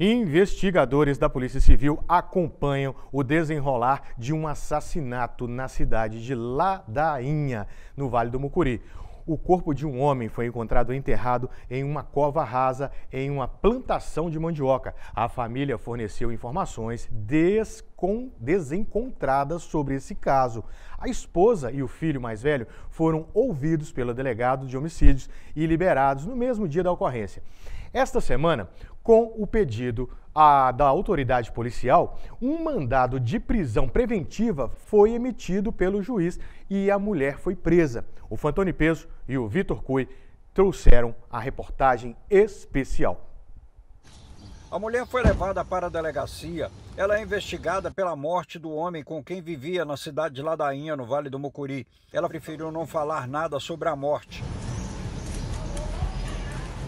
Investigadores da Polícia Civil acompanham o desenrolar de um assassinato na cidade de Ladainha, no Vale do Mucuri. O corpo de um homem foi encontrado enterrado em uma cova rasa em uma plantação de mandioca. A família forneceu informações descon... desencontradas sobre esse caso. A esposa e o filho mais velho foram ouvidos pelo delegado de homicídios e liberados no mesmo dia da ocorrência. Esta semana, com o pedido a, da autoridade policial, um mandado de prisão preventiva foi emitido pelo juiz e a mulher foi presa. O Fantoni Peso e o Vitor Cui trouxeram a reportagem especial. A mulher foi levada para a delegacia. Ela é investigada pela morte do homem com quem vivia na cidade de Ladainha, no Vale do Mucuri. Ela preferiu não falar nada sobre a morte.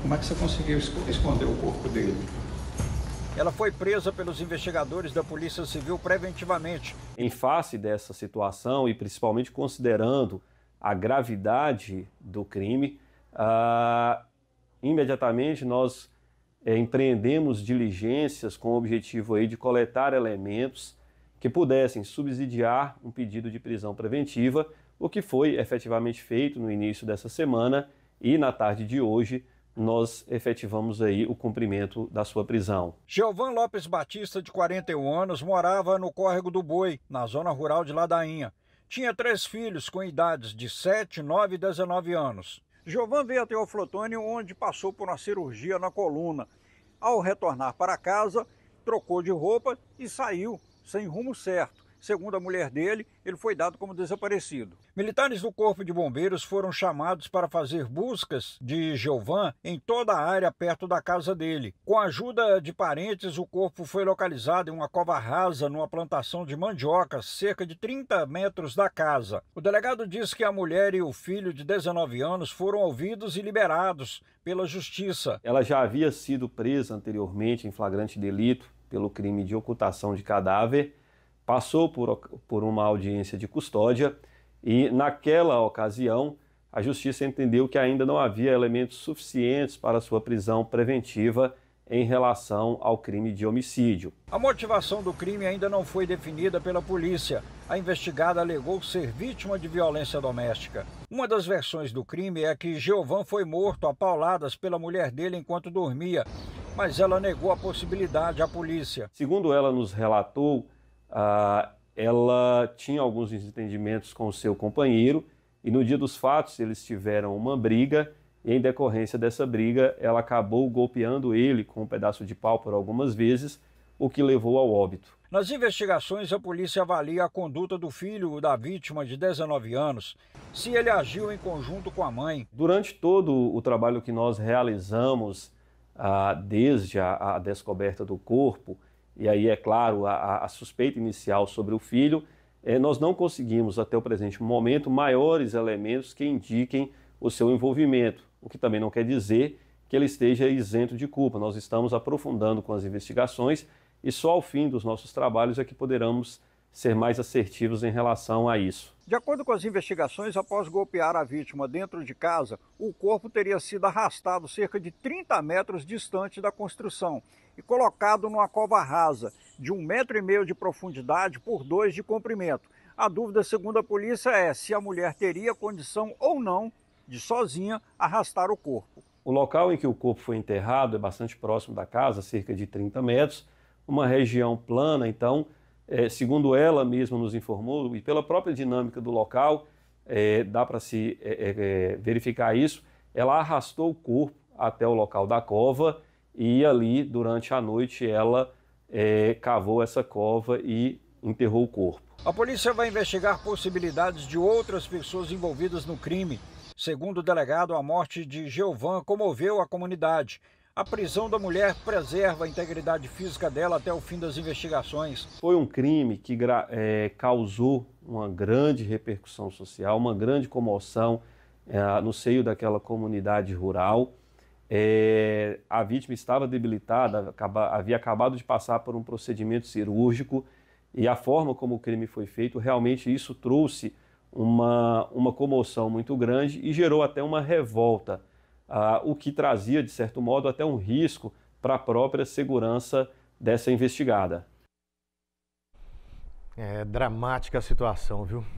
Como é que você conseguiu esconder o corpo dele? Ela foi presa pelos investigadores da Polícia Civil preventivamente. Em face dessa situação e principalmente considerando a gravidade do crime, ah, imediatamente nós eh, empreendemos diligências com o objetivo aí de coletar elementos que pudessem subsidiar um pedido de prisão preventiva, o que foi efetivamente feito no início dessa semana e na tarde de hoje nós efetivamos aí o cumprimento da sua prisão. Giovan Lopes Batista, de 41 anos, morava no Córrego do Boi, na zona rural de Ladainha. Tinha três filhos com idades de 7, 9 e 19 anos. Giovan veio até o Flotônio, onde passou por uma cirurgia na coluna. Ao retornar para casa, trocou de roupa e saiu sem rumo certo. Segundo a mulher dele, ele foi dado como desaparecido. Militares do Corpo de Bombeiros foram chamados para fazer buscas de Giovan em toda a área perto da casa dele. Com a ajuda de parentes, o corpo foi localizado em uma cova rasa numa plantação de mandioca, cerca de 30 metros da casa. O delegado diz que a mulher e o filho de 19 anos foram ouvidos e liberados pela justiça. Ela já havia sido presa anteriormente em flagrante delito pelo crime de ocultação de cadáver passou por, por uma audiência de custódia e, naquela ocasião, a justiça entendeu que ainda não havia elementos suficientes para sua prisão preventiva em relação ao crime de homicídio. A motivação do crime ainda não foi definida pela polícia. A investigada alegou ser vítima de violência doméstica. Uma das versões do crime é que Giovan foi morto a pauladas pela mulher dele enquanto dormia, mas ela negou a possibilidade à polícia. Segundo ela nos relatou, ah, ela tinha alguns desentendimentos com o seu companheiro e no dia dos fatos eles tiveram uma briga e em decorrência dessa briga ela acabou golpeando ele com um pedaço de pau por algumas vezes, o que levou ao óbito. Nas investigações, a polícia avalia a conduta do filho da vítima de 19 anos, se ele agiu em conjunto com a mãe. Durante todo o trabalho que nós realizamos, ah, desde a, a descoberta do corpo, e aí, é claro, a, a suspeita inicial sobre o filho, eh, nós não conseguimos, até o presente momento, maiores elementos que indiquem o seu envolvimento, o que também não quer dizer que ele esteja isento de culpa. Nós estamos aprofundando com as investigações e só ao fim dos nossos trabalhos é que poderemos ser mais assertivos em relação a isso. De acordo com as investigações, após golpear a vítima dentro de casa, o corpo teria sido arrastado cerca de 30 metros distante da construção e colocado numa cova rasa, de um metro e meio de profundidade por dois de comprimento. A dúvida, segundo a polícia, é se a mulher teria condição ou não de sozinha arrastar o corpo. O local em que o corpo foi enterrado é bastante próximo da casa, cerca de 30 metros, uma região plana, então é, segundo ela mesma nos informou, e pela própria dinâmica do local, é, dá para se é, é, é, verificar isso, ela arrastou o corpo até o local da cova e ali, durante a noite, ela é, cavou essa cova e enterrou o corpo. A polícia vai investigar possibilidades de outras pessoas envolvidas no crime. Segundo o delegado, a morte de Geovan comoveu a comunidade. A prisão da mulher preserva a integridade física dela até o fim das investigações. Foi um crime que é, causou uma grande repercussão social, uma grande comoção é, no seio daquela comunidade rural. É, a vítima estava debilitada, acaba, havia acabado de passar por um procedimento cirúrgico e a forma como o crime foi feito, realmente isso trouxe uma, uma comoção muito grande e gerou até uma revolta ah, o que trazia, de certo modo, até um risco para a própria segurança dessa investigada. É dramática a situação, viu?